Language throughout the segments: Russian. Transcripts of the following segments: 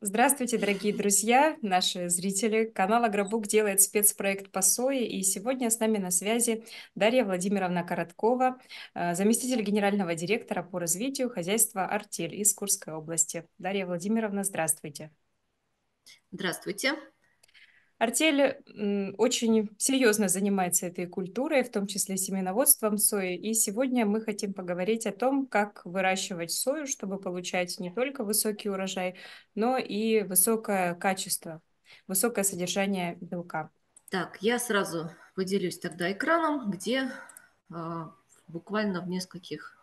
Здравствуйте, дорогие друзья, наши зрители. Канал «Агробук» делает спецпроект по сое, и сегодня с нами на связи Дарья Владимировна Короткова, э, заместитель генерального директора по развитию хозяйства «Артель» из Курской области. Дарья Владимировна, здравствуйте. Здравствуйте. Артель очень серьезно занимается этой культурой, в том числе семеноводством сои. И сегодня мы хотим поговорить о том, как выращивать сою, чтобы получать не только высокий урожай, но и высокое качество, высокое содержание белка. Так, я сразу поделюсь тогда экраном, где э, буквально в нескольких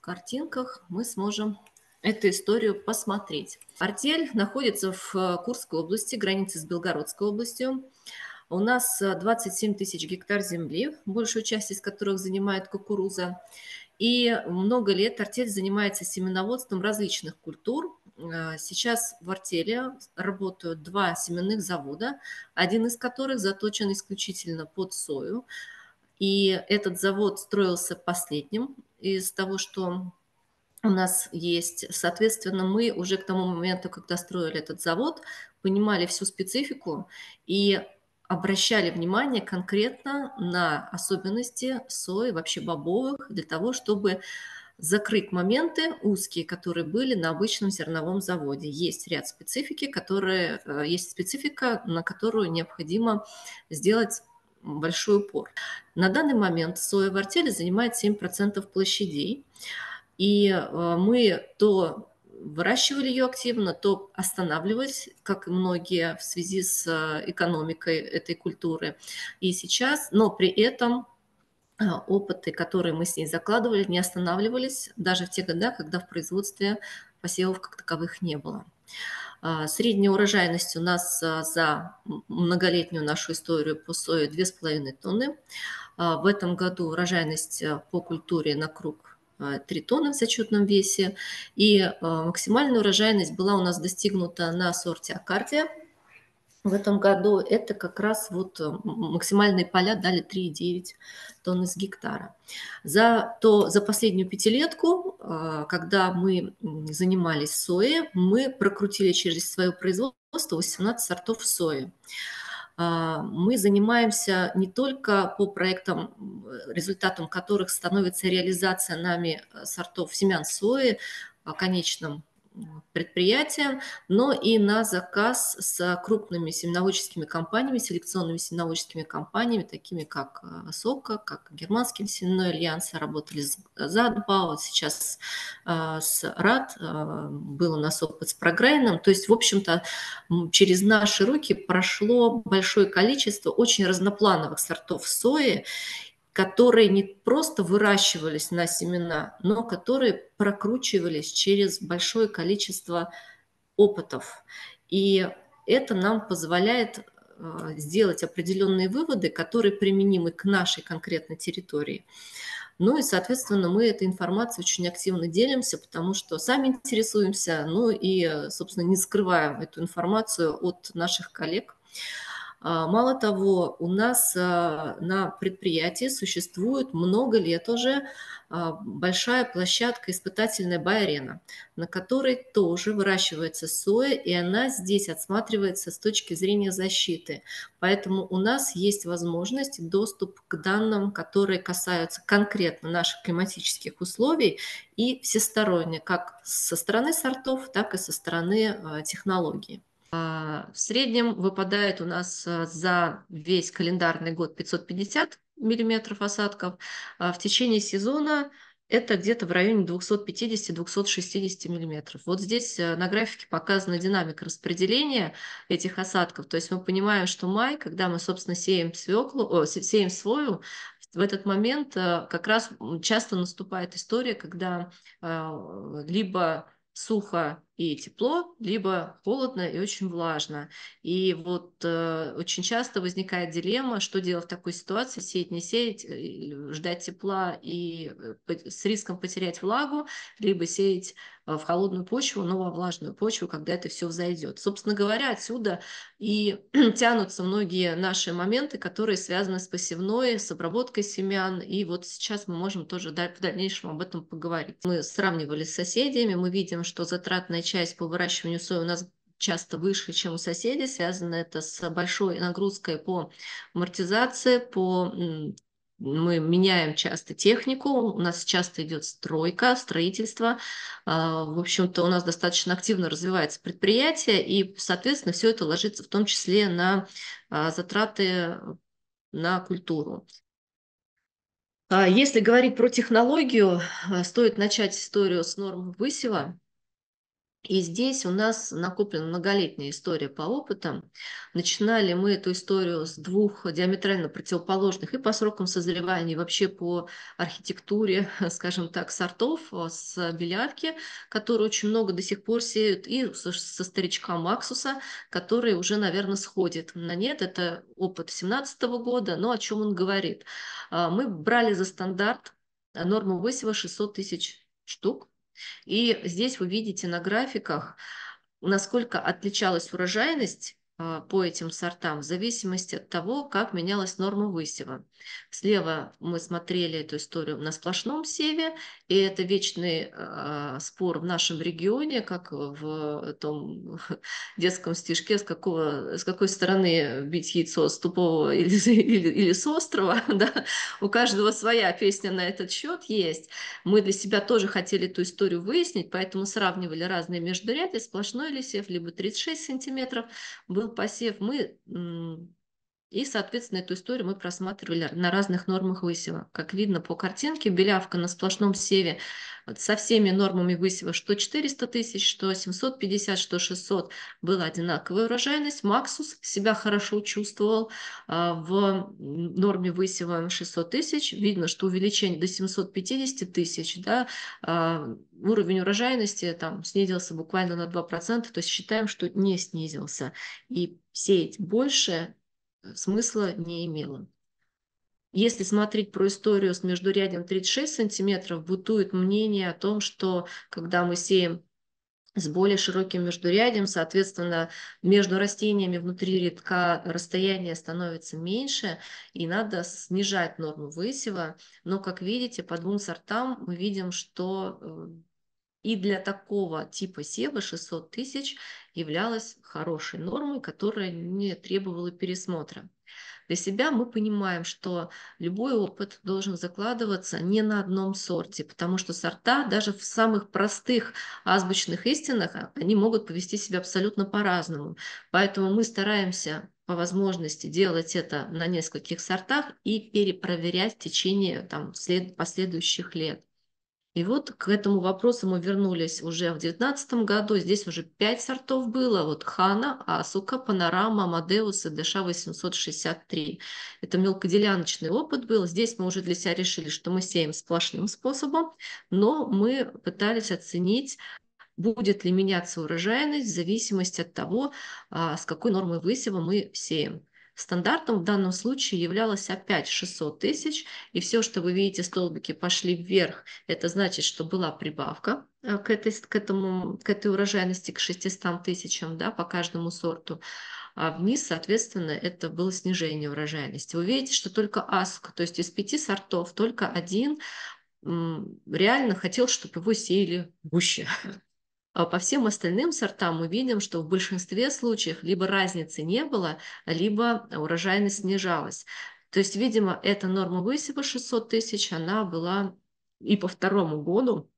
картинках мы сможем эту историю посмотреть. Артель находится в э, Курской области, границе с Белгородской областью. У нас 27 э, тысяч гектар земли, большую часть из которых занимает кукуруза. И много лет артель занимается семеноводством различных культур. Э, сейчас в артеле работают два семенных завода, один из которых заточен исключительно под сою. И этот завод строился последним из того, что у нас есть. Соответственно, мы уже к тому моменту, когда строили этот завод, понимали всю специфику и обращали внимание конкретно на особенности сои, вообще бобовых, для того, чтобы закрыть моменты узкие, которые были на обычном зерновом заводе. Есть ряд специфики, которые, э, есть специфика, на которую необходимо сделать большой упор. На данный момент соя в артеле занимает 7% площадей. И э, мы то выращивали ее активно, то останавливались, как многие в связи с э, экономикой этой культуры. И сейчас, но при этом э, опыты, которые мы с ней закладывали, не останавливались даже в те годы, когда в производстве посевов как таковых не было. Средняя урожайность у нас за многолетнюю нашу историю по сое 2,5 тонны. В этом году урожайность по культуре на круг 3 а, тонны в зачетном весе. И а, максимальная урожайность была у нас достигнута на сорте Акардия В этом году это как раз вот а, максимальные поля дали 3,9 тонны с гектара. За, то, за последнюю пятилетку, когда мы занимались соей, мы прокрутили через свое производство 18 сортов сои. А, мы занимаемся не только по проектам, результатом которых становится реализация нами э, сортов семян сои, а конечным предприятиям, но и на заказ с крупными семеноводческими компаниями, селекционными семеноводческими компаниями, такими как э, СОКа, как Германский семенной альянс, работали с Задбау, сейчас э, с РАД, э, было у нас опыт с Прогрейном. То есть, в общем-то, через наши руки прошло большое количество очень разноплановых сортов сои, которые не просто выращивались на семена, но которые прокручивались через большое количество опытов. И это нам позволяет а, сделать определенные выводы, которые применимы к нашей конкретной территории. Ну и, соответственно, мы этой информацией очень активно делимся, потому что сами интересуемся, ну и, собственно, не скрываем эту информацию от наших коллег. А, мало того, у нас а, на предприятии существует много лет уже а, большая площадка испытательная Байарена, на которой тоже выращивается соя, и она здесь отсматривается с точки зрения защиты. Поэтому у нас есть возможность доступ к данным, которые касаются конкретно наших климатических условий и всесторонне, как со стороны сортов, так и со стороны технологий. А, в среднем выпадает у нас а, за весь календарный год 550 миллиметров осадков. А в течение сезона это где-то в районе 250-260 миллиметров. Вот здесь на графике показана динамика распределения этих осадков. То есть мы понимаем, что май, когда мы, собственно, сеем, свеклу, о, сеем свою, в этот момент как раз часто наступает история, когда либо сухо и тепло, либо холодно и очень влажно. И вот э, очень часто возникает дилемма, что делать в такой ситуации, сеять, не сеять, э, ждать тепла и э, с риском потерять влагу, либо сеять э, в холодную почву, но во влажную почву, когда это все взойдет. Собственно говоря, отсюда и тянутся многие наши моменты, которые связаны с посевной, с обработкой семян. И вот сейчас мы можем тоже в дальнейшем об этом поговорить. Мы сравнивали с соседями, мы видим, что затратная часть по выращиванию сои у нас часто выше, чем у соседей. Связано это с большой нагрузкой по амортизации, по мы меняем часто технику, у нас часто идет стройка, строительство. А, в общем-то, у нас достаточно активно развивается предприятие, и, соответственно, все это ложится в том числе на а, затраты на культуру. А если говорить про технологию, стоит начать историю с норм высева. И здесь у нас накоплена многолетняя история по опытам. Начинали мы эту историю с двух диаметрально противоположных и по срокам созревания, и вообще по архитектуре, скажем так, сортов, э, с белявки, которые очень много до сих пор сеют, и со старичка Максуса, который уже, наверное, сходит на нет. Это опыт 2017 года, но ну, о чем он говорит. А, мы брали за стандарт норму высева 600 тысяч штук и здесь вы видите на графиках, насколько отличалась урожайность а, по этим сортам в зависимости от того, как менялась норма высева. Слева мы смотрели эту историю на сплошном севе, и это вечный э, спор в нашем регионе, как в том детском стишке, с, какого, с какой стороны бить яйцо, с тупого или, или, или с острова. Да? У каждого своя песня на этот счет есть. Мы для себя тоже хотели эту историю выяснить, поэтому сравнивали разные междуряды, сплошной ли сев, либо 36 сантиметров был посев. Мы и, соответственно, эту историю мы просматривали на разных нормах высева. Как видно по картинке, белявка на сплошном севе со всеми нормами высева, что 400 тысяч, что 750, что 600, была одинаковая урожайность. Максус себя хорошо чувствовал а, в норме высева 600 тысяч. Видно, что увеличение до 750 тысяч, да, а, уровень урожайности там снизился буквально на 2%, то есть считаем, что не снизился. И сеять больше смысла не имело. Если смотреть про историю с междурядием 36 сантиметров, бытует мнение о том, что когда мы сеем с более широким междурядием, соответственно, между растениями внутри редка расстояние становится меньше, и надо снижать норму высева. Но, как видите, по двум сортам мы видим, что э, и для такого типа Себа 600 тысяч являлась хорошей нормой, которая не требовала пересмотра. Для себя мы понимаем, что любой опыт должен закладываться не на одном сорте, потому что сорта даже в самых простых азбучных истинах, а, они могут повести себя абсолютно по-разному. Поэтому мы стараемся по возможности делать это на нескольких сортах и перепроверять в течение там, след... последующих лет. И вот к этому вопросу мы вернулись уже в 2019 году. Здесь уже пять сортов было. Вот Хана, Асука, Панорама, Амадеус и ДШ-863. Это мелкоделяночный опыт был. Здесь мы уже для себя решили, что мы сеем сплошным способом, но мы пытались оценить будет ли меняться урожайность в зависимости от того, а, с какой нормой высева мы сеем. Стандартом в данном случае являлось опять 600 тысяч, и все, что вы видите, столбики пошли вверх, это значит, что была прибавка э, к этой, к этому, к этой урожайности, к 600 тысячам да, по каждому сорту. А вниз, соответственно, это было снижение урожайности. Вы видите, что только аск, то есть из пяти сортов только один реально хотел, чтобы его сеяли гуще. А по всем остальным сортам мы видим, что в большинстве случаев либо разницы не было, либо урожайность снижалась. То есть, видимо, эта норма высева 600 тысяч, она была и по второму году,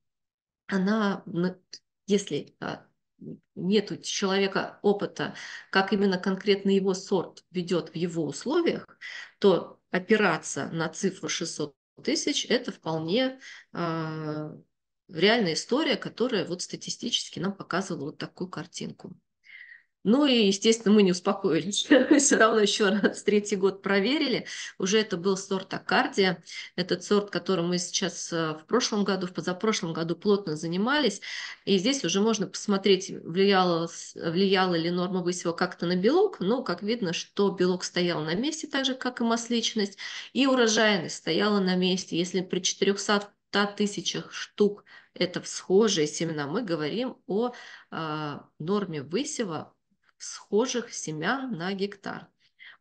она, ну, если а, нет у человека опыта, как именно конкретно его сорт ведет в его условиях, то опираться на цифру 600 тысяч – это вполне а, реальная история, которая вот статистически нам показывала вот такую картинку. Ну и, естественно, мы не успокоились. Все равно еще раз третий год проверили. Уже это был сорт Акардия, Этот сорт, которым мы сейчас э, в прошлом году, в позапрошлом году плотно занимались. И здесь уже можно посмотреть, влияло, влияло ли норма высева как-то на белок. Но, как видно, что белок стоял на месте, так же, как и масличность. И урожайность стояла на месте. Если при 400 100 тысячах штук это схожие семена, мы говорим о э, норме высева схожих семян на гектар.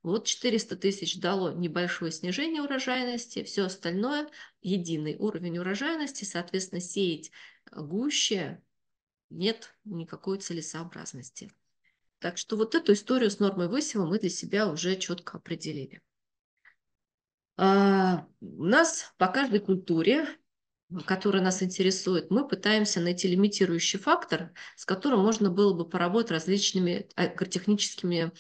Вот 400 тысяч дало небольшое снижение урожайности, все остальное единый уровень урожайности, соответственно, сеять гуще нет никакой целесообразности. Так что вот эту историю с нормой высева мы для себя уже четко определили. А, у нас по каждой культуре которая нас интересует, мы пытаемся найти лимитирующий фактор, с которым можно было бы поработать различными агротехническими э,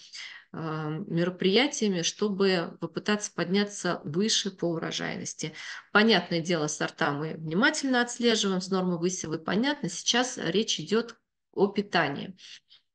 а, мероприятиями, чтобы попытаться подняться выше по урожайности. Понятное дело, сорта мы внимательно отслеживаем, с нормы высевы понятно. Сейчас речь идет о питании.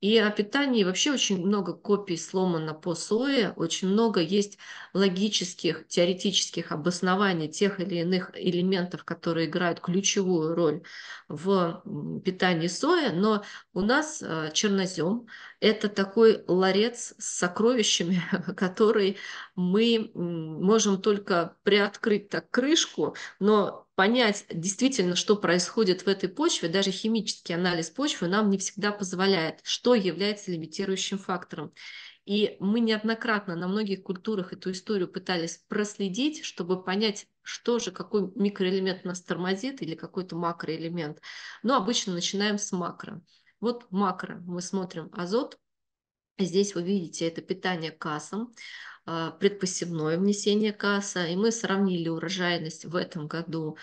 И о питании вообще очень много копий сломано по сое, очень много есть логических, теоретических обоснований тех или иных элементов, которые играют ключевую роль в питании соя, но у нас э, чернозем – это такой ларец с сокровищами, который мы можем только приоткрыть так крышку, но понять действительно, что происходит в этой почве, даже химический анализ почвы нам не всегда позволяет, что является лимитирующим фактором. И мы неоднократно на многих культурах эту историю пытались проследить, чтобы понять, что же, какой микроэлемент нас тормозит или какой-то макроэлемент. Но обычно начинаем с макро. Вот макро мы смотрим азот, Здесь вы видите это питание кассом. А, предпосевное внесение касса, и мы сравнили урожайность в этом году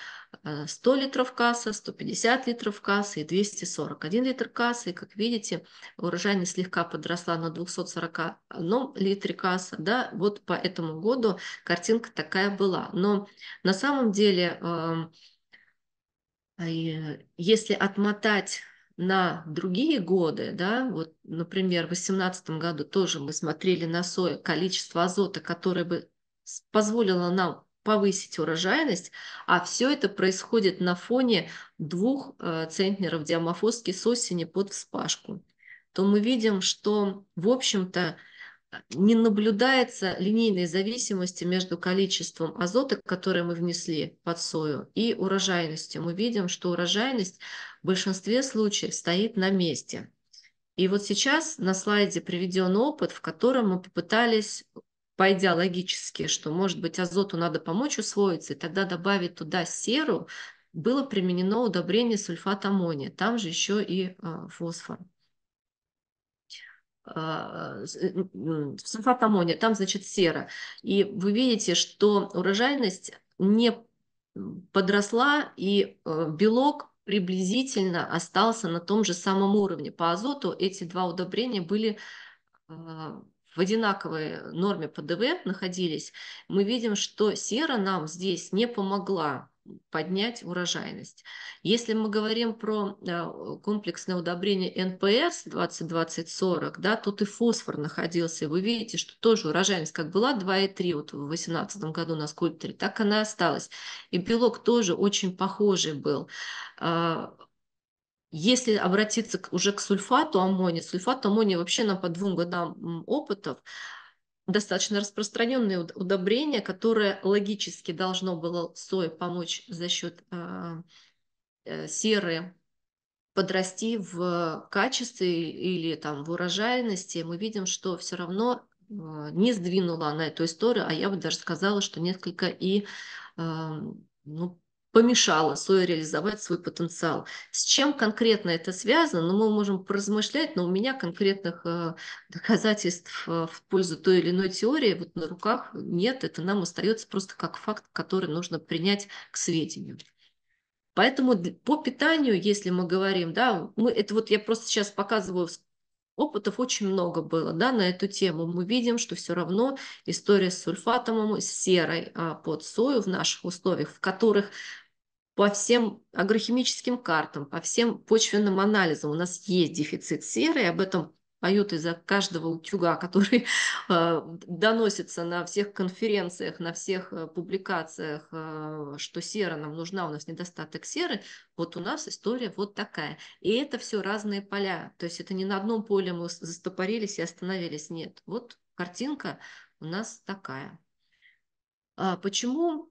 100 а, литров касса, 150 литров кассы и 241 литр кассы. И, как видите, урожайность слегка подросла на 240 литре касса. Да? Вот по этому году картинка такая была. Но на самом деле, а, э, если отмотать на другие годы, да, вот, например, в 2018 году тоже мы смотрели на сою количество азота, которое бы позволило нам повысить урожайность, а все это происходит на фоне двух э, центнеров диамофоски с осени под вспашку, то мы видим, что, в общем-то, не наблюдается линейной зависимости между количеством азота, которое мы внесли под сою, и урожайностью. Мы видим, что урожайность в большинстве случаев стоит на месте. И вот сейчас на слайде приведен опыт, в котором мы попытались, пойдя логически, что, может быть, азоту надо помочь усвоиться, и тогда добавить туда серу, было применено удобрение сульфат аммония, там же еще и а, фосфор. А, э, сульфат аммония, там, значит, сера. И вы видите, что урожайность не подросла, и э, белок приблизительно остался на том же самом уровне. По азоту эти два удобрения были а, в одинаковой норме ПДВ находились, мы видим, что сера нам здесь не помогла поднять урожайность. Если мы говорим про э, комплексное удобрение НПС 20-20-40, да, тут и фосфор находился. И вы видите, что тоже урожайность как была 2,3 вот в 2018 году на скульпторе, так она и осталась. И белок тоже очень похожий был. А, если обратиться уже к сульфату аммония, сульфат аммония вообще нам по двум годам опытов достаточно распространенное удобрение, которое логически должно было сое помочь за счет а, э, серы подрасти в качестве или там в урожайности, мы видим, что все равно а, не сдвинула на эту историю, а я бы даже сказала, что несколько и а, ну, помешала Сое реализовать свой потенциал. С чем конкретно это связано, ну, мы можем поразмышлять, но у меня конкретных э, доказательств э, в пользу той или иной теории вот на руках нет, это нам остается просто как факт, который нужно принять к сведению. Поэтому по питанию, если мы говорим, да, мы, это вот я просто сейчас показываю опытов очень много было да, на эту тему. Мы видим, что все равно история с сульфатом, с серой а, под сою в наших условиях, в которых по всем агрохимическим картам, по всем почвенным анализам у нас есть дефицит серы, и об этом поет из-за каждого утюга, который а, доносится на всех конференциях, на всех э, публикациях, а, что сера нам нужна, у нас недостаток серы, вот у нас история вот такая. И это все разные поля, то есть это не на одном поле мы застопорились и остановились, нет. Вот картинка у нас такая. А почему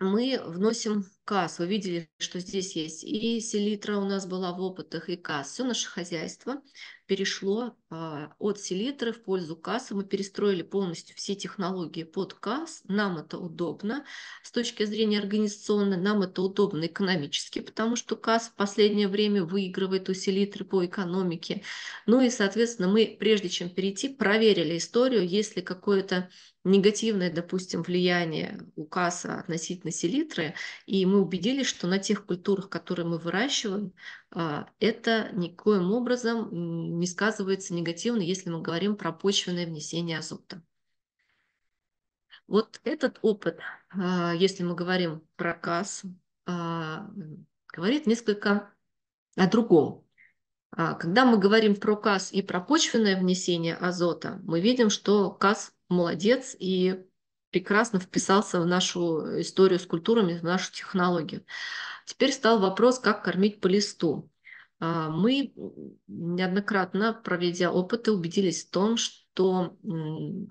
мы вносим Кас, Вы видели, что здесь есть и селитра у нас была в опытах, и КАС. Все наше хозяйство перешло а, от селитры в пользу КАС. Мы перестроили полностью все технологии под КАС. Нам это удобно с точки зрения организационной, нам это удобно экономически, потому что КАС в последнее время выигрывает у селитры по экономике. Ну и, соответственно, мы, прежде чем перейти, проверили историю, есть ли какое-то негативное, допустим, влияние у КАСа относительно селитры, и мы убедились, что на тех культурах, которые мы выращиваем, а, это никоим образом не сказывается негативно, если мы говорим про почвенное внесение азота. Вот этот опыт, а, если мы говорим про КАС, а, говорит несколько о другом. Когда мы говорим про КАС и про почвенное внесение азота, мы видим, что КАС молодец и прекрасно вписался в нашу историю с культурами, в нашу технологию. Теперь стал вопрос, как кормить по листу. А, мы неоднократно, проведя опыты, убедились в том, что в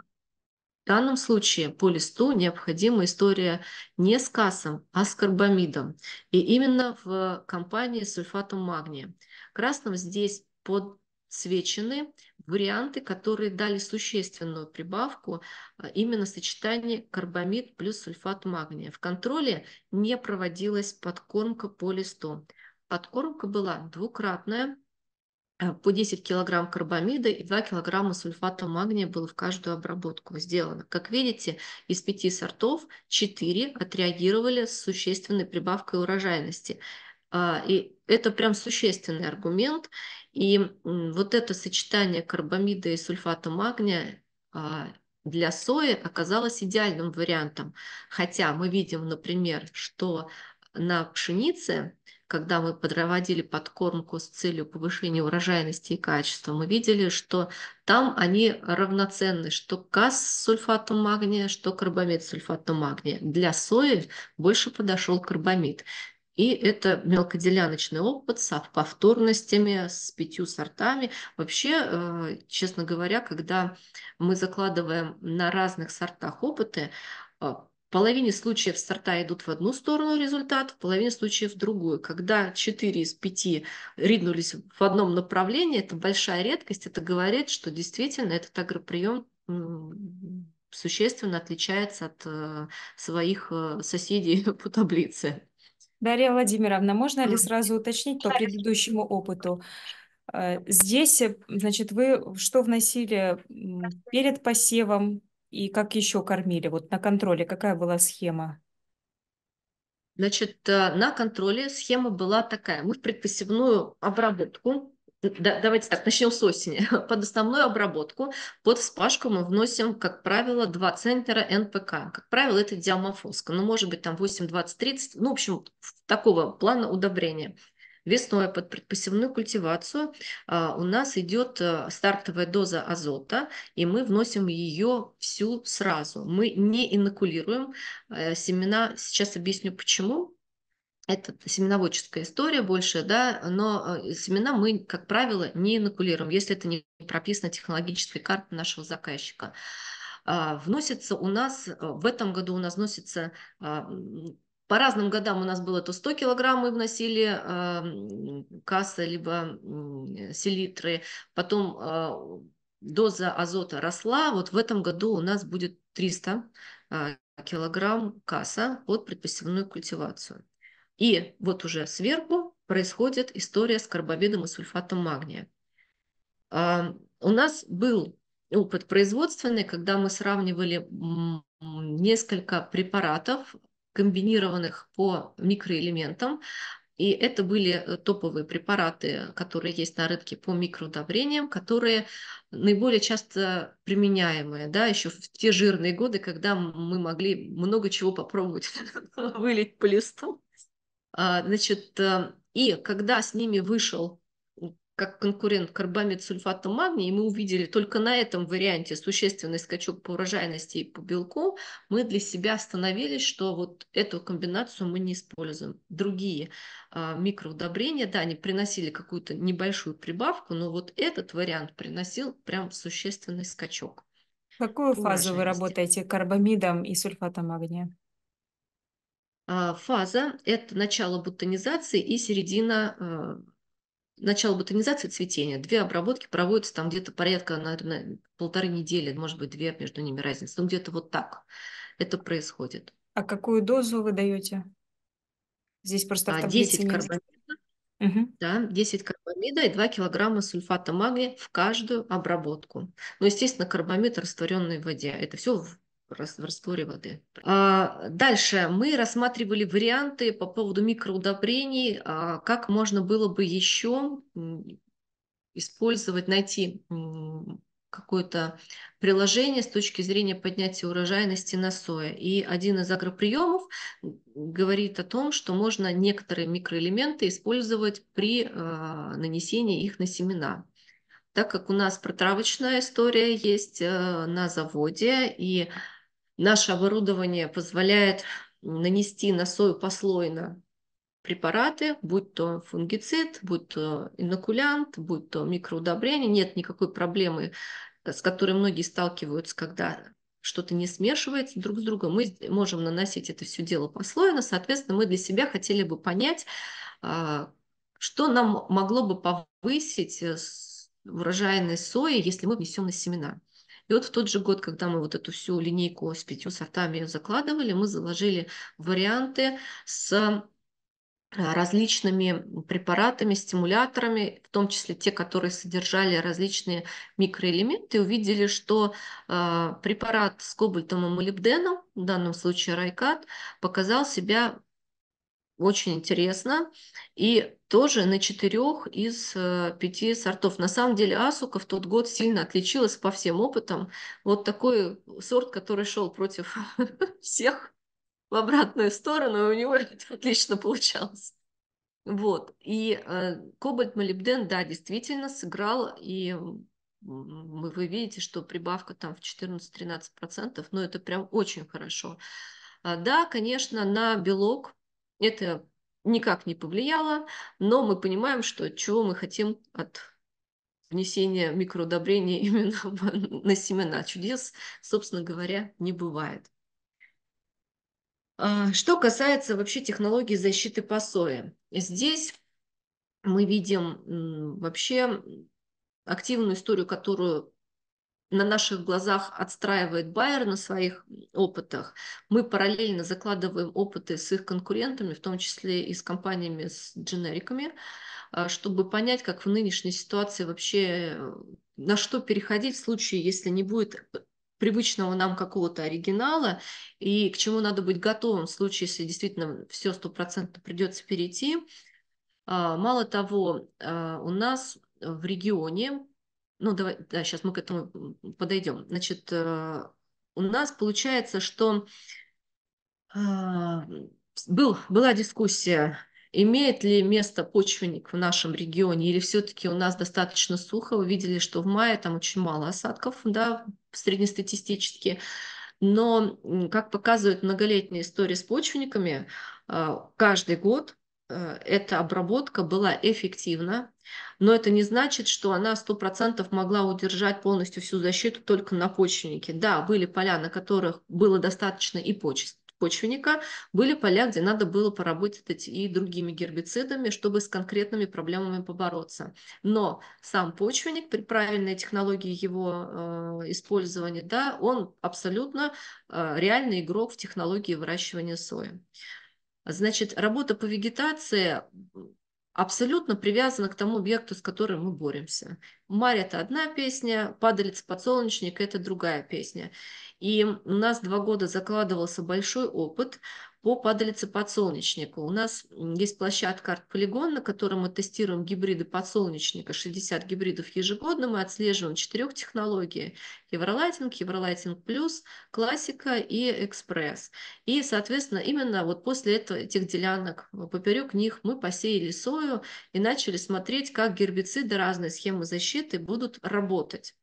данном случае по листу необходима история не с кассом, а с карбамидом. И именно в компании с сульфатом магния. Красным здесь под свечены варианты, которые дали существенную прибавку а, именно сочетание карбамид плюс сульфат магния. В контроле не проводилась подкормка по листу. Подкормка была двукратная, а, по 10 килограмм карбамида и 2 килограмма сульфата магния было в каждую обработку сделано. Как видите, из пяти сортов 4 отреагировали с существенной прибавкой урожайности. А, и это прям существенный аргумент. И вот это сочетание карбамида и сульфата магния а, для сои оказалось идеальным вариантом. Хотя мы видим, например, что на пшенице, когда мы проводили подкормку с целью повышения урожайности и качества, мы видели, что там они равноценны, что каз с сульфатом магния, что карбамид с сульфатом магния. Для сои больше подошел карбамид. И это мелкоделяночный опыт со повторностями, с пятью сортами. Вообще, э, честно говоря, когда мы закладываем на разных сортах опыты, э, в половине случаев сорта идут в одну сторону результат, в половине случаев в другую. Когда 4 из 5 ринулись в одном направлении, это большая редкость, это говорит, что действительно этот агроприем существенно отличается от э, своих соседей по таблице. Дарья Владимировна, можно ли сразу уточнить по предыдущему опыту? Э, здесь, э, значит, вы что вносили перед посевом и как еще кормили? Вот на контроле какая была схема? Значит, э, на контроле схема была такая. Мы в предпосевную обработку да, давайте так, начнем с осени. Под основную обработку, под вспашку мы вносим, как правило, два центнера НПК. Как правило, это диамофоска, но ну, может быть там 8, 20, 30, ну, в общем, такого плана удобрения. Весной под предпосевную культивацию а, у нас идет а, стартовая доза азота, и мы вносим ее всю сразу. Мы не инокулируем а, семена. Сейчас объясню почему это семеноводческая история больше, да, но э, семена мы, как правило, не инокулируем, если это не прописано технологической карты нашего заказчика. А, вносится у нас, э, в этом году у нас вносится а, по разным годам у нас было то 100 килограмм мы вносили а, касса, либо селитры. Потом доза азота росла. Вот в этом году у нас будет 300 килограмм касса под предпосевную культивацию. И вот уже сверху происходит история с карбамидом и сульфатом магния. А, у нас был опыт производственный, когда мы сравнивали несколько препаратов, комбинированных по микроэлементам. И это были э, топовые препараты, которые есть на рынке по микроудобрениям, которые наиболее часто применяемые, да, еще в те жирные годы, когда мы могли много чего попробовать вылить по листу. А, значит, э, и когда с ними вышел как конкурент карбамид сульфатом магния, и мы увидели только на этом варианте существенный скачок по урожайности и по белку, мы для себя остановились, что вот эту комбинацию мы не используем. Другие а, микроудобрения, да, они приносили какую-то небольшую прибавку, но вот этот вариант приносил прям существенный скачок. Какую фазу вы работаете карбамидом и сульфатом магния? А, фаза – это начало бутонизации и середина а, начало бутонизации цветения. Две обработки проводятся там где-то порядка, наверное, полторы недели, может быть, две между ними разница. Ну, где-то вот так это происходит. А какую дозу вы даете? Здесь просто а, в 10 карбамида, угу. да, 10 карбамида и 2 килограмма сульфата магния в каждую обработку. Ну, естественно, карбамид, растворенный в воде. Это все в растворе воды. А, дальше мы рассматривали варианты по поводу микроудобрений, а, как можно было бы еще использовать, найти какое-то приложение с точки зрения поднятия урожайности на соя. И один из агроприемов говорит о том, что можно некоторые микроэлементы использовать при а, нанесении их на семена так как у нас протравочная история есть э, на заводе, и Наше оборудование позволяет нанести на сою послойно препараты, будь то фунгицид, будь то инокулянт, будь то микроудобрение. Нет никакой проблемы, э, с которой многие сталкиваются, когда что-то не смешивается друг с другом. Мы можем наносить это все дело послойно. Соответственно, мы для себя хотели бы понять, а, что нам могло бы повысить э, урожайной сои, если мы внесем на семена. И вот в тот же год, когда мы вот эту всю линейку с пятью сортами закладывали, мы заложили варианты с а, различными препаратами, стимуляторами, в том числе те, которые содержали различные микроэлементы, увидели, что а, препарат с кобальтом и молибденом, в данном случае райкат, показал себя очень интересно. И тоже на четырех из э, пяти сортов. На самом деле Асука в тот год сильно отличилась по всем опытам. Вот такой сорт, который шел против всех в обратную сторону, и у него это отлично получалось. Вот. И э, кобальт молибден, да, действительно сыграл, и вы видите, что прибавка там в 14-13%, но ну, это прям очень хорошо. А, да, конечно, на белок это никак не повлияло, но мы понимаем, что чего мы хотим от внесения микроудобрений именно на семена. Чудес, собственно говоря, не бывает. А, что касается вообще технологии защиты по здесь мы видим вообще активную историю, которую на наших глазах отстраивает Байер на своих опытах, мы параллельно закладываем опыты с их конкурентами, в том числе и с компаниями с дженериками, а, чтобы понять, как в нынешней ситуации вообще э, на что переходить в случае, если не будет привычного нам какого-то оригинала, и к чему надо быть готовым в случае, если действительно все стопроцентно придется перейти. А, мало того, а, у нас в регионе ну давай, да, сейчас мы к этому подойдем. Значит, э, у нас получается, что а, был, была дискуссия, имеет ли место почвенник в нашем регионе, или все-таки у нас достаточно сухо. Вы видели, что в мае там очень мало осадков, да, среднестатистически. Но, как показывает многолетняя история с почвенниками, а, каждый год Э, эта обработка была эффективна, но это не значит, что она 100% могла удержать полностью всю защиту только на почвеннике. Да, были поля, на которых было достаточно и почвенника, были поля, где надо было поработать и другими гербицидами, чтобы с конкретными проблемами побороться. Но сам почвенник при правильной технологии его э, использования, да, он абсолютно э, реальный игрок в технологии выращивания сои. Значит, работа по вегетации абсолютно привязана к тому объекту, с которым мы боремся. Марь – это одна песня, падалец подсолнечник – это другая песня. И у нас два года закладывался большой опыт по падалице подсолнечника. У нас есть площадка арт-полигон, на которой мы тестируем гибриды подсолнечника, 60 гибридов ежегодно. Мы отслеживаем четырех технологий. Евролайтинг, Евролайтинг плюс, классика и экспресс. И, соответственно, именно вот после этого, этих делянок поперек них мы посеяли сою и начали смотреть, как гербициды разной схемы защиты будут работать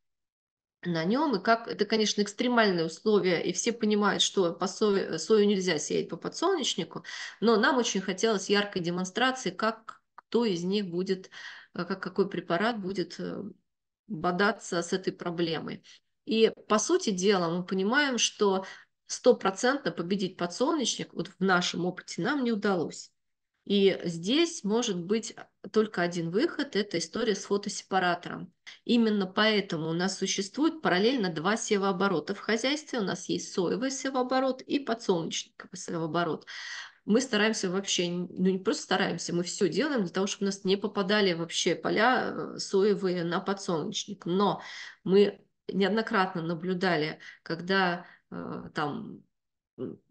на нем, и как это, конечно, экстремальные условия, и все понимают, что по сою, сою нельзя сеять по подсолнечнику, но нам очень хотелось яркой демонстрации, как кто из них будет, э, как какой препарат будет э, бодаться с этой проблемой. И по сути дела мы понимаем, что стопроцентно победить подсолнечник вот в нашем опыте нам не удалось. И здесь может быть только один выход – это история с фотосепаратором. Именно поэтому у нас существует параллельно два севооборота в хозяйстве. У нас есть соевый севооборот и подсолнечниковый севооборот. Мы стараемся вообще, ну не просто стараемся, мы все делаем для того, чтобы у нас не попадали вообще поля э, соевые на подсолнечник. Но мы неоднократно наблюдали, когда э, там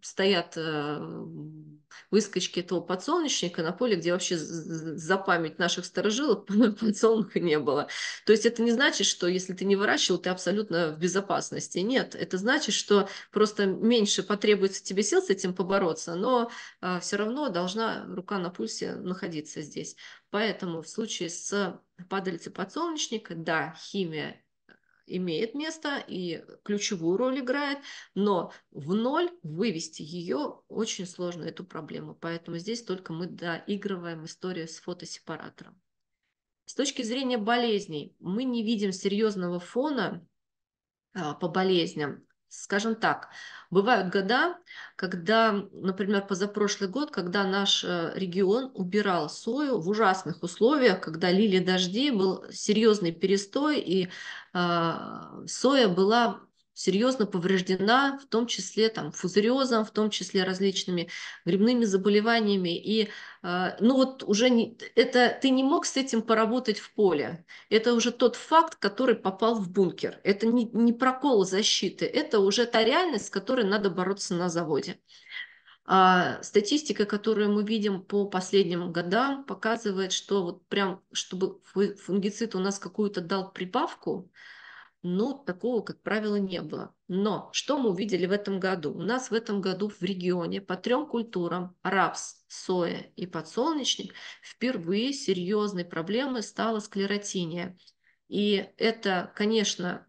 стоят эм, выскочки то подсолнечника на поле, где вообще за память наших старожилов подсолнуха не было. То есть это не значит, что если ты не выращивал, ты абсолютно в безопасности. Нет, это значит, что просто меньше потребуется тебе сил с этим побороться, но э, все равно должна рука на пульсе находиться здесь. Поэтому в случае с падалицей подсолнечника, да, химия имеет место и ключевую роль играет, но в ноль вывести ее очень сложно, эту проблему. Поэтому здесь только мы доигрываем историю с фотосепаратором. С точки зрения болезней, мы не видим серьезного фона а, по болезням. Скажем так, бывают года, когда, например, позапрошлый год, когда наш э, регион убирал сою в ужасных условиях, когда лили дожди, был серьезный перестой, и э, соя была серьезно повреждена, в том числе там, фузариозом, в том числе различными грибными заболеваниями. И э, ну вот уже не, это, ты не мог с этим поработать в поле. Это уже тот факт, который попал в бункер. Это не, не прокол защиты, это уже та реальность, с которой надо бороться на заводе. А статистика, которую мы видим по последним годам, показывает, что вот прям, чтобы фунгицид у нас какую-то дал прибавку, ну, такого, как правило, не было. Но что мы увидели в этом году? У нас в этом году в регионе по трем культурам – рапс, соя и подсолнечник – впервые серьезной проблемой стала склеротиния. И это, конечно,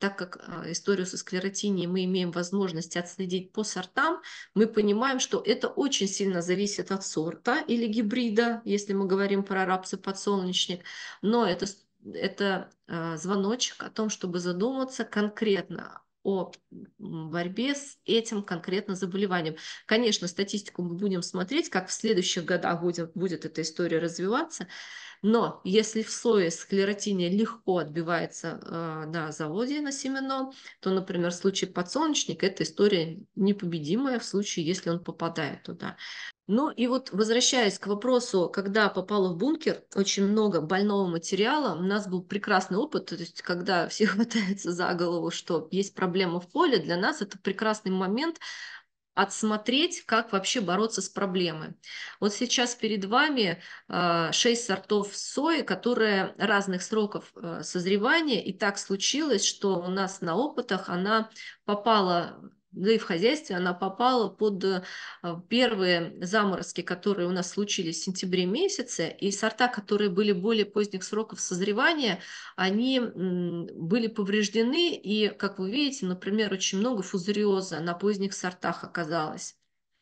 так как а, историю со склеротинией мы имеем возможность отследить по сортам, мы понимаем, что это очень сильно зависит от сорта или гибрида, если мы говорим про рапс и подсолнечник, но это это а, звоночек о том, чтобы задуматься конкретно о борьбе с этим конкретно заболеванием. Конечно, статистику мы будем смотреть, как в следующих годах будет, будет эта история развиваться, но если в сое склеротиния легко отбивается э, на заводе, на семенном, то, например, в случае подсолнечника эта история непобедимая в случае, если он попадает туда. Ну и вот возвращаясь к вопросу, когда попало в бункер, очень много больного материала. У нас был прекрасный опыт, то есть когда все хватаются за голову, что есть проблема в поле, для нас это прекрасный момент отсмотреть, как вообще бороться с проблемой. Вот сейчас перед вами 6 а, сортов сои, которые разных сроков э, созревания, и так случилось, что у нас на опытах она попала да и в хозяйстве она попала под э, первые заморозки, которые у нас случились в сентябре месяце, и сорта, которые были более поздних сроков созревания, они были повреждены, и, как вы видите, например, очень много фузариоза на поздних сортах оказалось.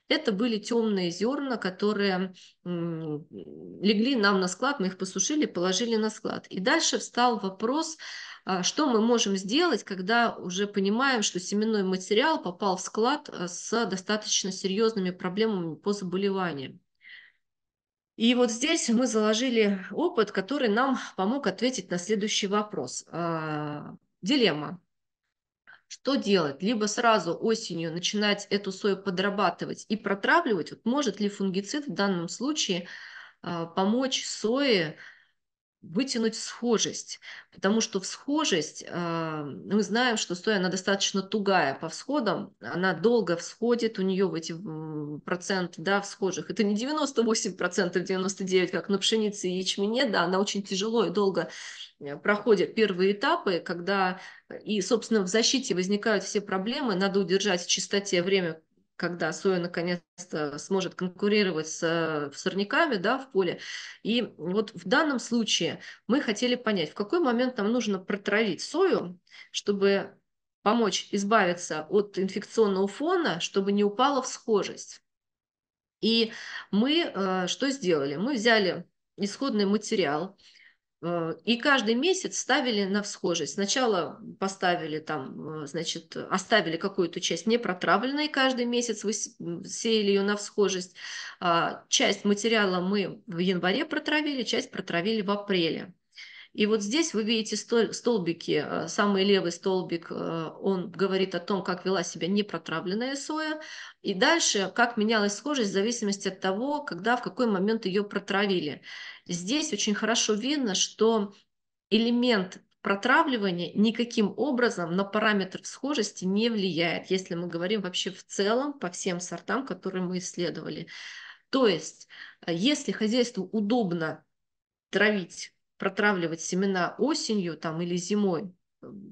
Это были темные зерна, которые легли нам на склад, мы их посушили, положили на склад. И дальше встал вопрос, а, что мы можем сделать, когда уже понимаем, что семенной материал попал в склад э, с достаточно серьезными проблемами по заболеваниям? И вот здесь мы заложили опыт, который нам помог ответить на следующий вопрос. А, дилемма. Что делать? Либо сразу осенью начинать эту сою подрабатывать и протравливать. Вот может ли фунгицид в данном случае а, помочь сое вытянуть схожесть, потому что в схожесть э, мы знаем, что соя, она достаточно тугая по всходам, она долго всходит, у нее в эти процент, да, в схожих, это не 98 процентов, 99, как на пшенице и ячмене, да, она очень тяжело и долго э, проходит первые этапы, когда и, собственно, в защите возникают все проблемы, надо удержать в чистоте время когда соя наконец-то сможет конкурировать с сорняками да, в поле. И вот в данном случае мы хотели понять, в какой момент нам нужно протравить сою, чтобы помочь избавиться от инфекционного фона, чтобы не упала всхожесть. И мы э, что сделали? Мы взяли исходный материал, Э, и каждый месяц ставили на всхожесть. Сначала поставили там, э, значит, оставили какую-то часть непротравленной, каждый месяц вы сеяли ее на всхожесть. А, часть материала мы в январе протравили, часть протравили в апреле. И вот здесь вы видите столбики, э, самый левый столбик, он говорит о том, как вела себя непротравленная соя, и дальше, как менялась схожесть в зависимости от того, когда, в какой момент ее протравили. Здесь очень хорошо видно, что элемент протравливания никаким образом на параметр схожести не влияет, если мы говорим вообще в целом по всем сортам, которые мы исследовали. То есть, э, если хозяйству удобно травить, протравливать семена осенью там, или зимой,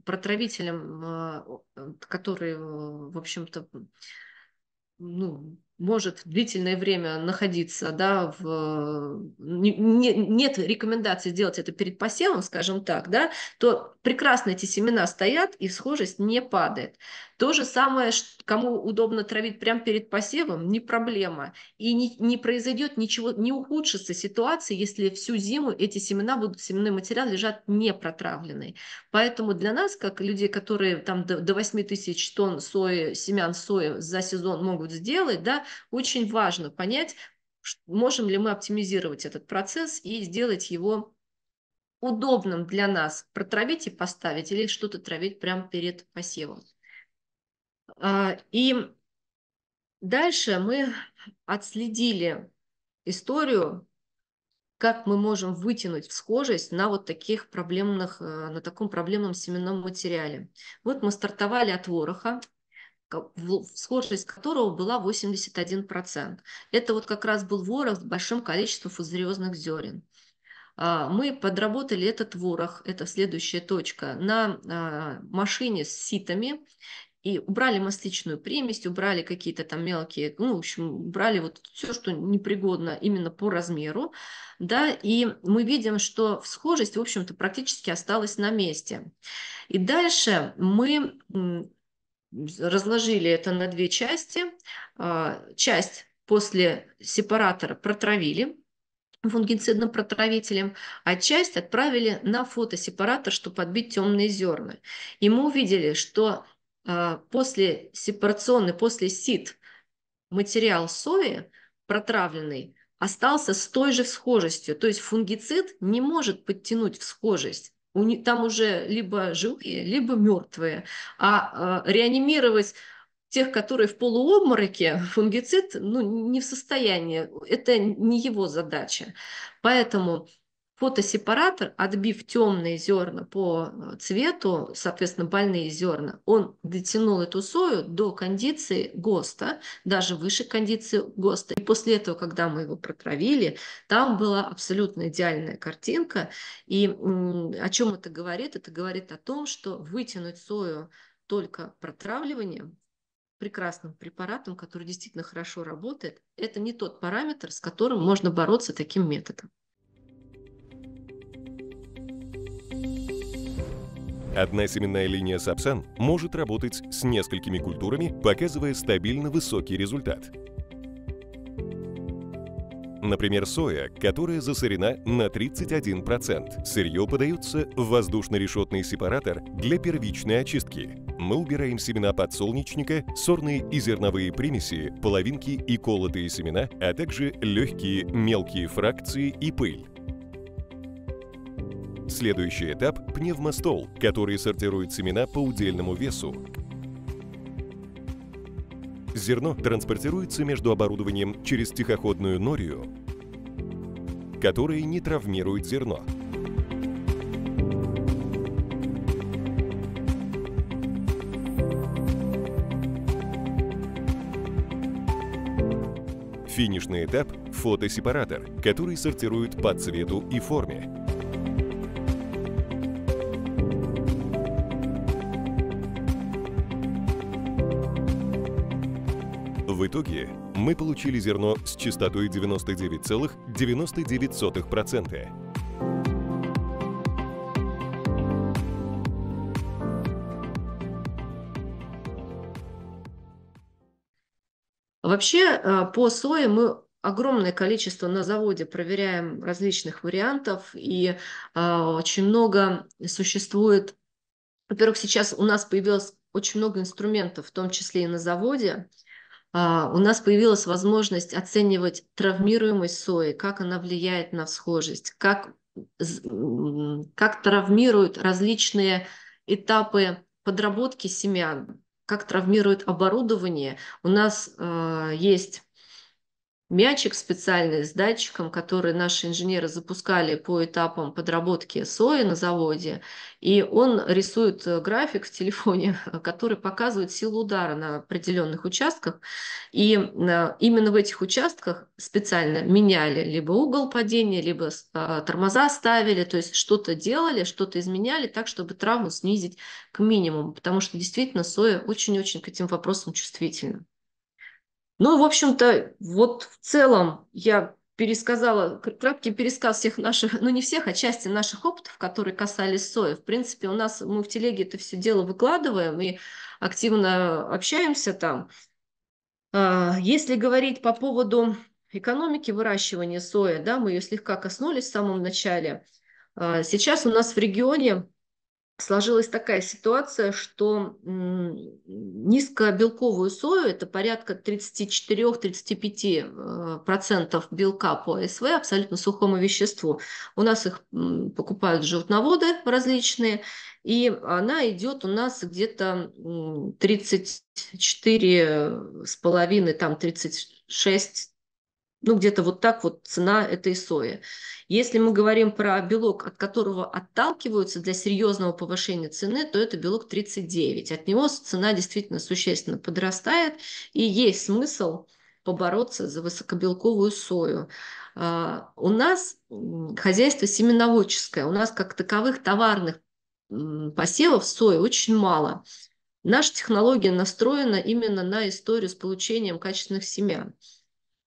протравителем, э, э, который, в общем-то, no, может длительное время находиться, да, в... нет рекомендации делать это перед посевом, скажем так, да, то прекрасно эти семена стоят и схожесть не падает. То же самое, кому удобно травить прямо перед посевом, не проблема. И не, не произойдет ничего, не ухудшится ситуация, если всю зиму эти семена будут, семенной материал лежат не протравленный. Поэтому для нас, как людей, которые там до, до 8 тысяч тонн сои, семян сои за сезон могут сделать, да, очень важно понять, можем ли мы оптимизировать этот процесс и сделать его удобным для нас протравить и поставить или что-то травить прямо перед посевом. А, и дальше мы отследили историю, как мы можем вытянуть всхожесть на вот таких проблемных, э, на таком проблемном семенном материале. Вот мы стартовали от вороха, схожесть которого была 81%. Это вот как раз был ворох с большим количеством фузариозных зерен. А, мы подработали этот ворох, это следующая точка, на а, машине с ситами, и убрали масличную примесь, убрали какие-то там мелкие, ну, в общем, убрали вот все, что непригодно именно по размеру, да, и мы видим, что схожесть, в общем-то, практически осталась на месте. И дальше мы разложили это на две части. А, часть после сепаратора протравили фунгицидным протравителем, а часть отправили на фотосепаратор, чтобы подбить темные зерна. И мы увидели, что а, после сепарационный, после сит материал сои протравленный остался с той же всхожестью. То есть фунгицид не может подтянуть всхожесть. У них, там уже либо живые, либо мертвые. А э, реанимировать тех, которые в полуобмороке, фунгицид ну, не в состоянии. Это не его задача. Поэтому Фотосепаратор, отбив темные зерна по э, цвету, соответственно, больные зерна, он дотянул эту сою до кондиции ГОСТа, даже выше кондиции ГОСТа. И после этого, когда мы его протравили, там была абсолютно идеальная картинка. И о чем это говорит? Это говорит о том, что вытянуть сою только протравливанием прекрасным препаратом, который действительно хорошо работает, это не тот параметр, с которым можно бороться таким методом. Одна семенная линия сапсан может работать с несколькими культурами, показывая стабильно высокий результат. Например, соя, которая засорена на 31%. Сырье подается в воздушно-решетный сепаратор для первичной очистки. Мы убираем семена подсолнечника, сорные и зерновые примеси, половинки и колотые семена, а также легкие мелкие фракции и пыль. Следующий этап – пневмостол, который сортирует семена по удельному весу. Зерно транспортируется между оборудованием через тихоходную норию, которая не травмирует зерно. Финишный этап – фотосепаратор, который сортирует по цвету и форме. итоге мы получили зерно с частотой 99,99%. ,99%. Вообще э, по сое мы огромное количество на заводе проверяем различных вариантов, и э, очень много существует. Во-первых, сейчас у нас появилось очень много инструментов, в том числе и на заводе, а, у нас появилась возможность оценивать травмируемость сои, как она влияет на всхожесть, как, как травмируют различные этапы подработки семян, как травмирует оборудование. У нас а, есть мячик специальный с датчиком, который наши инженеры запускали по этапам подработки сои на заводе. И он рисует э, график в телефоне, который показывает силу удара на определенных участках. И э, именно в этих участках специально меняли либо угол падения, либо э, тормоза ставили, то есть что-то делали, что-то изменяли так, чтобы травму снизить к минимуму, потому что действительно соя очень-очень к этим вопросам чувствительна. Ну, в общем-то, вот в целом я пересказала, краткий пересказ всех наших, ну не всех, а части наших опытов, которые касались сои. В принципе, у нас, мы в телеге это все дело выкладываем и активно общаемся там. А, если говорить по поводу экономики выращивания сои, да, мы ее слегка коснулись в самом начале. А, сейчас у нас в регионе сложилась такая ситуация, что низкобелковую сою, это порядка 34-35% э, белка по СВ абсолютно сухому веществу. У нас их покупают животноводы различные, и она идет у нас где-то 34 с половиной, там 36 ну, где-то вот так вот цена этой сои. Если мы говорим про белок, от которого отталкиваются для серьезного повышения цены, то это белок 39. От него цена действительно существенно подрастает, и есть смысл побороться за высокобелковую сою. А, у нас хозяйство семеноводческое, у нас как таковых товарных посевов сои очень мало. Наша технология настроена именно на историю с получением качественных семян.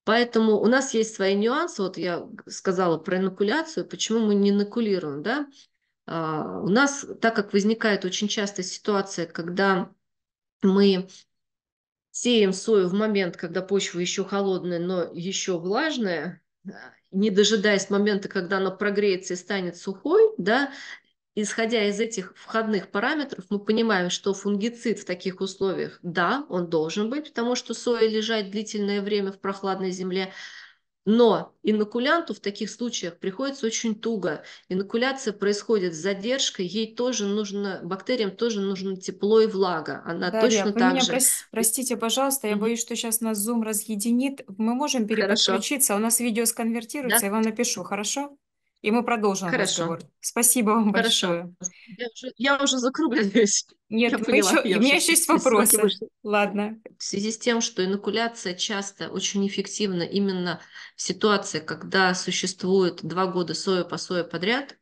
Поэтому у нас есть свои нюансы. Вот я сказала про инокуляцию, почему мы не инокулируем, да? А, у нас, так как возникает очень часто ситуация, когда мы сеем сою в момент, когда почва еще холодная, но еще влажная, не дожидаясь момента, когда она прогреется и станет сухой, да, Исходя из этих входных параметров, мы понимаем, что фунгицид в таких условиях, да, он должен быть, потому что соя лежать длительное время в прохладной земле, но инокулянту в таких случаях приходится очень туго. Инокуляция происходит с задержкой, ей тоже нужно, бактериям тоже нужно тепло и влага. Она да, точно Дарья, так же. Прос, простите, пожалуйста, я mm боюсь, что сейчас нас Zoom разъединит. Мы можем переподключиться, хорошо. у нас видео сконвертируется, да? я вам напишу, хорошо? И мы продолжим Хорошо. разговор. Спасибо вам Хорошо. большое. Я уже, я уже закругляюсь. Нет, я поняла, еще, я у меня еще есть вопросы. Ладно. В связи с тем, что инокуляция часто очень эффективна именно в ситуации, когда существует два года соя по сое подряд,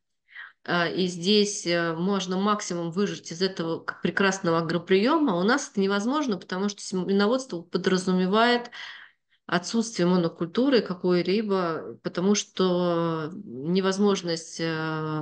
э, и здесь э, можно максимум выжить из этого прекрасного агроприема, а у нас это невозможно, потому что семеноводство подразумевает отсутствие монокультуры какой-либо, потому что невозможность э,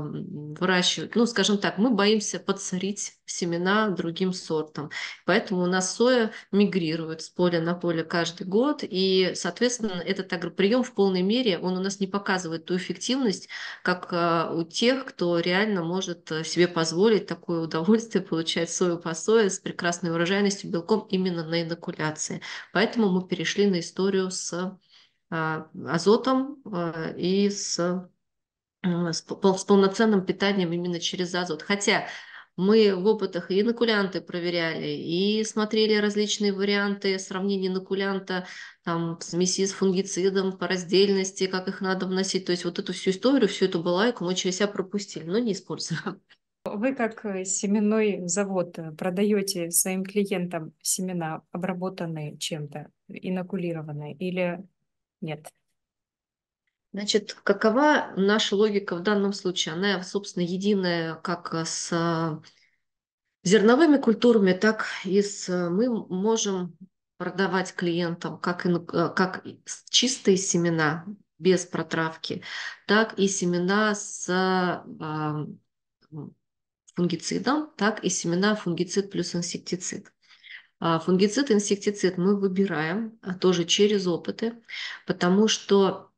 выращивать, ну, скажем так, мы боимся подсорить семена другим сортом. Поэтому у нас соя мигрирует с поля на поле каждый год, и, соответственно, этот агроприем в полной мере, он у нас не показывает ту эффективность, как э, у тех, кто реально может э, себе позволить такое удовольствие получать сою по сое с прекрасной урожайностью белком именно на инокуляции. Поэтому мы перешли на историю историю с а, азотом а, и с, с полноценным питанием именно через азот. Хотя мы в опытах и инокулянты проверяли, и смотрели различные варианты сравнения инокулянта там, в смеси с фунгицидом по раздельности, как их надо вносить. То есть вот эту всю историю, всю эту балайку мы через себя пропустили, но не использовали. Вы как э, семенной завод э, продаете своим клиентам семена, обработанные чем-то? инокулированы или нет? Значит, какова наша логика в данном случае? Она, собственно, единая как с э, зерновыми культурами, так и с... Э, мы можем продавать клиентам как, э, как чистые семена без протравки, так и семена с фунгицидом, так и семена фунгицид плюс инсектицид. А фунгицид, инсектицид мы выбираем а, тоже через опыты, потому что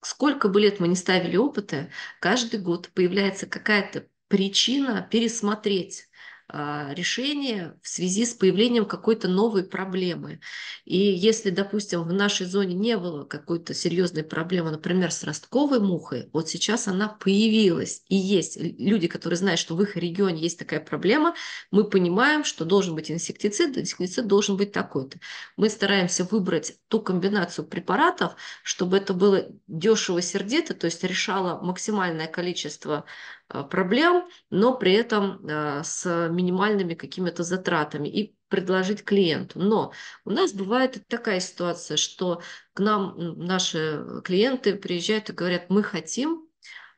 сколько бы лет мы не ставили опыты, каждый год появляется какая-то причина пересмотреть а, решение в связи с появлением какой-то новой проблемы. И если, допустим, в нашей зоне не было какой-то серьезной проблемы, например, с ростковой мухой, вот сейчас она появилась. И есть люди, которые знают, что в их регионе есть такая проблема, мы понимаем, что должен быть инсектицид, инсектицид должен быть такой-то. Мы стараемся выбрать ту комбинацию препаратов, чтобы это было дешево сердито, то есть решало максимальное количество а, проблем, но при этом а, с минимальными какими-то затратами и предложить клиенту. Но у нас бывает такая ситуация, что к нам наши клиенты приезжают и говорят, мы хотим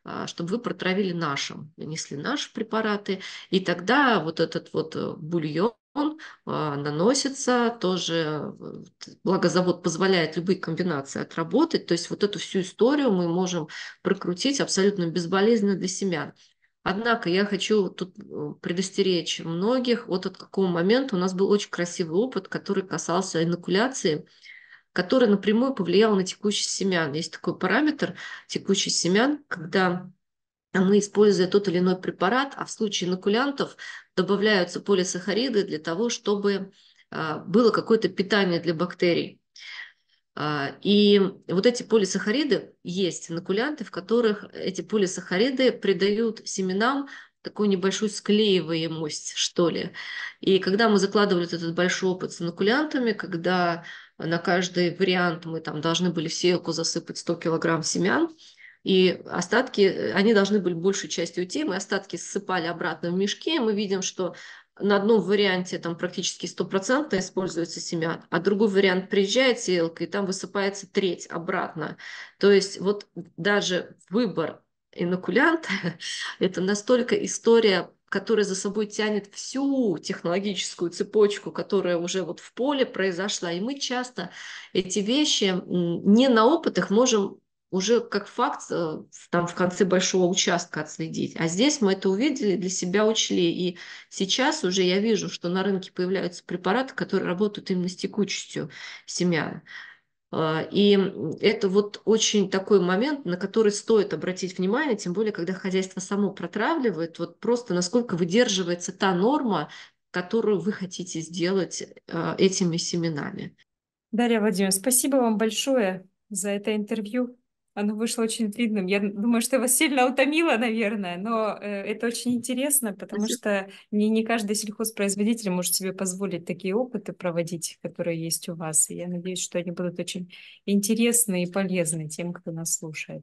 а, чтобы вы протравили нашим, нанесли наши препараты, и тогда вот этот вот э, бульон, он а, наносится, тоже благозавод позволяет любые комбинации отработать, то есть вот эту всю историю мы можем прокрутить абсолютно безболезненно для семян. Однако я хочу тут э, предостеречь многих, вот от какого момента у нас был очень красивый опыт, который касался инокуляции, который напрямую повлиял на текущий семян. Есть такой параметр текущий семян, когда мы, используя тот или иной препарат, а в случае инокулянтов добавляются полисахариды для того, чтобы а, было какое-то питание для бактерий. А, и вот эти полисахариды есть инокулянты, в которых эти полисахариды придают семенам такую небольшую склеиваемость, что ли. И когда мы закладывали этот большой опыт с инокулянтами, когда на каждый вариант мы там должны были в сеялку засыпать 100 килограмм семян, и остатки, они должны были большей частью уйти, мы остатки ссыпали обратно в мешки, мы видим, что на одном варианте там практически стопроцентно используется семян, а другой вариант приезжает сеялка, и там высыпается треть обратно. То есть вот даже выбор инокулянта – это настолько история которая за собой тянет всю технологическую цепочку, которая уже вот в поле произошла. И мы часто эти вещи не на опытах можем уже как факт э, там в конце большого участка отследить. А здесь мы это увидели, для себя учли. И сейчас уже я вижу, что на рынке появляются препараты, которые работают именно с текучестью семян. Э, и это вот очень такой момент, на который стоит обратить внимание, тем более, когда хозяйство само протравливает, вот просто насколько выдерживается та норма, которую вы хотите сделать э, этими семенами. Дарья Владимировна, спасибо вам большое за это интервью. Оно вышло очень длинным. Я думаю, что его сильно утомило, наверное, но э, это очень интересно, потому что не, не каждый сельхозпроизводитель может себе позволить такие опыты проводить, которые есть у вас. И я надеюсь, что они будут очень интересны и полезны тем, кто нас слушает.